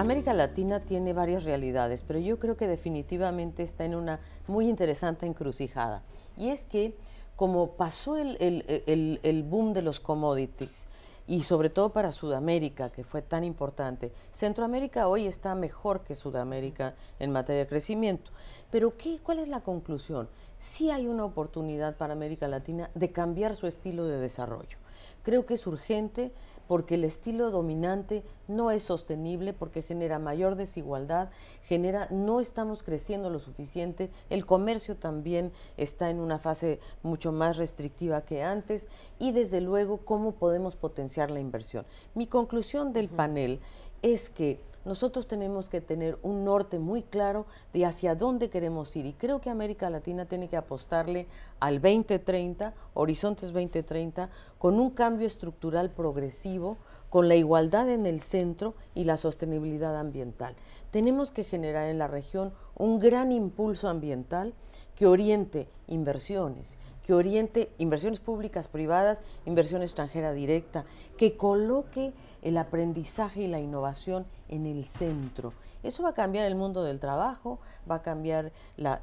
América Latina tiene varias realidades, pero yo creo que definitivamente está en una muy interesante encrucijada. Y es que como pasó el, el, boom de los commodities, y sobre todo para Sudamérica, que fue tan importante. Centroamérica hoy está mejor que Sudamérica en materia de crecimiento. Pero ¿qué, ¿cuál es la conclusión? sí hay una oportunidad para América Latina de cambiar su estilo de desarrollo. Creo que es urgente porque el estilo dominante no es sostenible, porque genera mayor desigualdad, genera, no estamos creciendo lo suficiente, el comercio también está en una fase mucho más restrictiva que antes y desde luego cómo podemos potenciar la inversión. Mi conclusión del panel es que nosotros tenemos que tener un norte muy claro de hacia dónde queremos ir. Y creo que América Latina tiene que apostarle al 2030, Horizontes 2030, con un cambio estructural progresivo, con la igualdad en el centro y la sostenibilidad ambiental. Tenemos que generar en la región un gran impulso ambiental que oriente inversiones, que oriente inversiones públicas, privadas, inversión extranjera directa, que coloque el aprendizaje y la innovación en el centro. Eso va a cambiar el mundo del trabajo, va a cambiar la,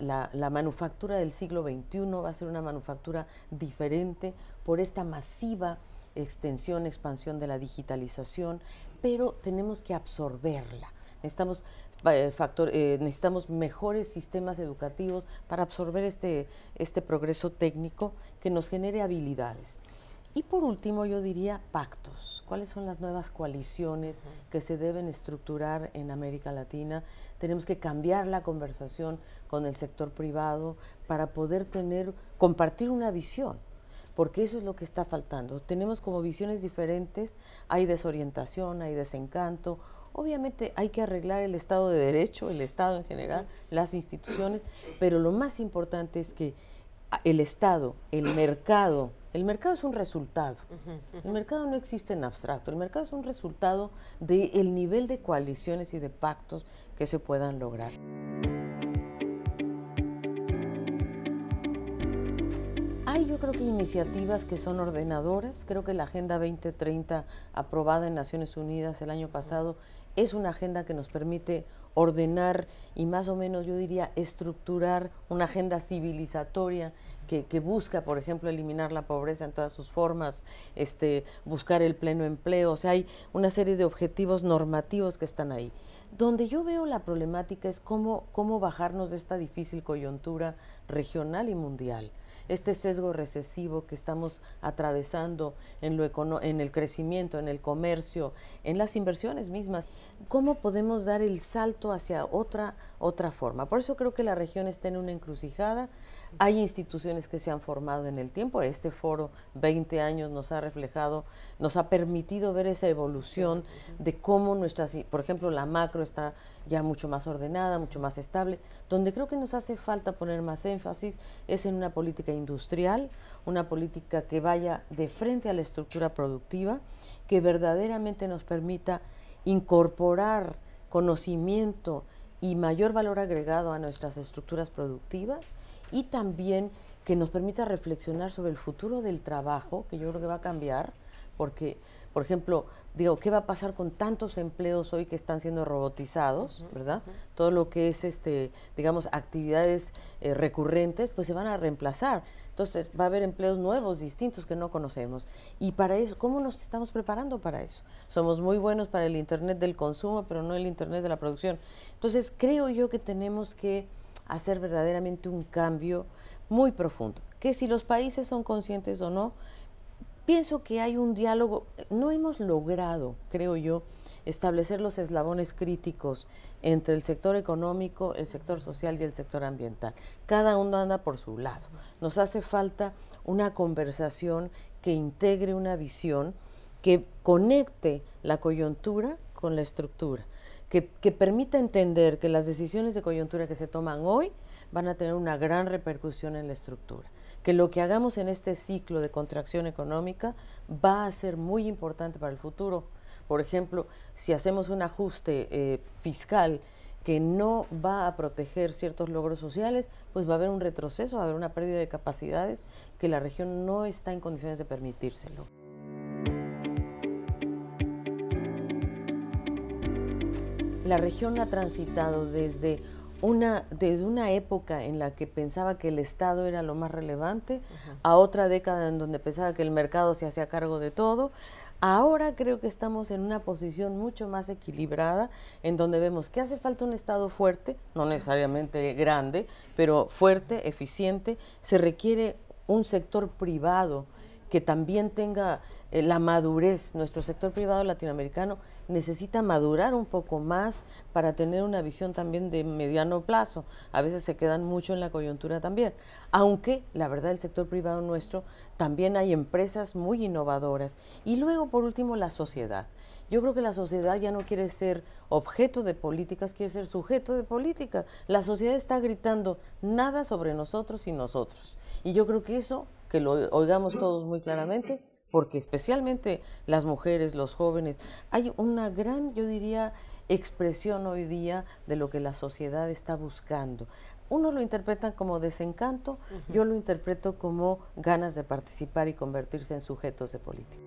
manufactura del siglo XXI, va a ser una manufactura diferente por esta masiva extensión, expansión de la digitalización, pero tenemos que absorberla. Necesitamos, eh, eh, necesitamos mejores sistemas educativos para absorber este, este progreso técnico que nos genere habilidades. Y por último, yo diría pactos. ¿Cuáles son las nuevas coaliciones que se deben estructurar en América Latina? Tenemos que cambiar la conversación con el sector privado para poder tener, compartir una visión, porque eso es lo que está faltando. Tenemos como visiones diferentes, hay desorientación, hay desencanto. Obviamente hay que arreglar el Estado de Derecho, el Estado en general, las instituciones, pero lo más importante es que el Estado, el mercado, el mercado es un resultado. El mercado no existe en abstracto. El mercado es un resultado del nivel de coaliciones y de pactos que se puedan lograr. yo creo que iniciativas que son ordenadoras. Creo que la Agenda 2030 aprobada en Naciones Unidas el año pasado es una agenda que nos permite ordenar y más o menos yo diría estructurar una agenda civilizatoria que, busca, por ejemplo, eliminar la pobreza en todas sus formas, este, buscar el pleno empleo. O sea, hay una serie de objetivos normativos que están ahí. Donde yo veo la problemática es cómo, cómo bajarnos de esta difícil coyuntura regional y mundial. Este sesgo recesivo que estamos atravesando en, lo en el crecimiento, en el comercio, en las inversiones mismas, ¿cómo podemos dar el salto hacia otra, otra forma? Por eso creo que la región está en una encrucijada. Hay instituciones que se han formado en el tiempo. Este foro, 20 años, nos ha reflejado, nos ha permitido ver esa evolución de cómo nuestras, por ejemplo, la macro está ya mucho más ordenada, mucho más estable, donde creo que nos hace falta poner más énfasis énfasis es en una política industrial, una política que vaya de frente a la estructura productiva, que verdaderamente nos permita incorporar conocimiento y mayor valor agregado a nuestras estructuras productivas y también que nos permita reflexionar sobre el futuro del trabajo, que yo creo que va a cambiar, porque, por ejemplo, digo, ¿qué va a pasar con tantos empleos hoy que están siendo robotizados, verdad? Todo lo que es, este, digamos, actividades eh, recurrentes, pues se van a reemplazar. Entonces, va a haber empleos nuevos, distintos, que no conocemos. Y para eso, ¿cómo nos estamos preparando para eso? Somos muy buenos para el Internet del consumo, pero no el Internet de la producción. Entonces, creo yo que tenemos que hacer verdaderamente un cambio muy profundo. Que si los países son conscientes o no, pienso que hay un diálogo. No hemos logrado, creo yo, establecer los eslabones críticos entre el sector económico, el sector social y el sector ambiental. Cada uno anda por su lado. Nos hace falta una conversación que integre una visión que conecte la coyuntura con la estructura que, permita entender que las decisiones de coyuntura que se toman hoy van a tener una gran repercusión en la estructura. Que lo que hagamos en este ciclo de contracción económica va a ser muy importante para el futuro. Por ejemplo, si hacemos un ajuste eh, fiscal que no va a proteger ciertos logros sociales, pues va a haber un retroceso, va a haber una pérdida de capacidades que la región no está en condiciones de permitírselo. la región ha transitado desde una, desde una época en la que pensaba que el Estado era lo más relevante, a otra década en donde pensaba que el mercado se hacía cargo de todo. Ahora creo que estamos en una posición mucho más equilibrada, en donde vemos que hace falta un Estado fuerte, no necesariamente grande, pero fuerte, eficiente. Se requiere un sector privado que también tenga eh, la madurez. Nuestro sector privado latinoamericano necesita madurar un poco más para tener una visión también de mediano plazo. A veces se quedan mucho en la coyuntura también. Aunque, la verdad, el sector privado nuestro también hay empresas muy innovadoras. Y luego, por último, la sociedad. Yo creo que la sociedad ya no quiere ser objeto de políticas, quiere ser sujeto de política La sociedad está gritando nada sobre nosotros y nosotros. Y yo creo que eso que lo oigamos todos muy claramente, porque especialmente las mujeres, los jóvenes, hay una gran, yo diría, expresión hoy día de lo que la sociedad está buscando. Unos lo interpretan como desencanto, yo lo interpreto como ganas de participar y convertirse en sujetos de política.